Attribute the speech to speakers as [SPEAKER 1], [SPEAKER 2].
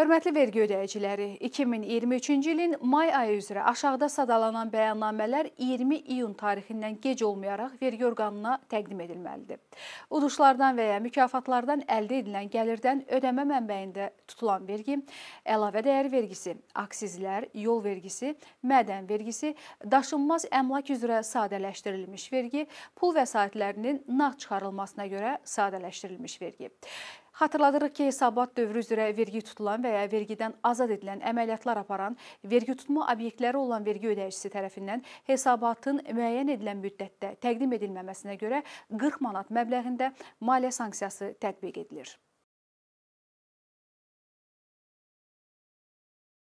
[SPEAKER 1] Hörmətli vergi ödəyiciləri, 2023-cü ilin may ayı üzrə aşağıda sadalanan bəyannamələr 20 iyun tarixindən gec olmayaraq vergi orqanına təqdim edilməlidir. Uduşlardan və ya mükafatlardan əldə edilən gəlirdən ödəmə mənbəyində tutulan vergi, əlavə dəyər vergisi, aksizlər, yol vergisi, mədən vergisi, daşınmaz əmlak üzrə sadələşdirilmiş vergi, pul vəsaitlərinin nağd çıxarılmasına görə sadələşdirilmiş vergi. Xatırladırıq ki, hesabat dövrü üzrə vergi tutulan və ya vergidən azad edilən əməliyyatlar aparan, vergi tutma obyektləri olan vergi ödəyicisi tərəfindən hesabatın müəyyən edilən müddətdə təqdim edilməməsinə görə 40 manat məbləğində maliyyə sanksiyası tətbiq edilir.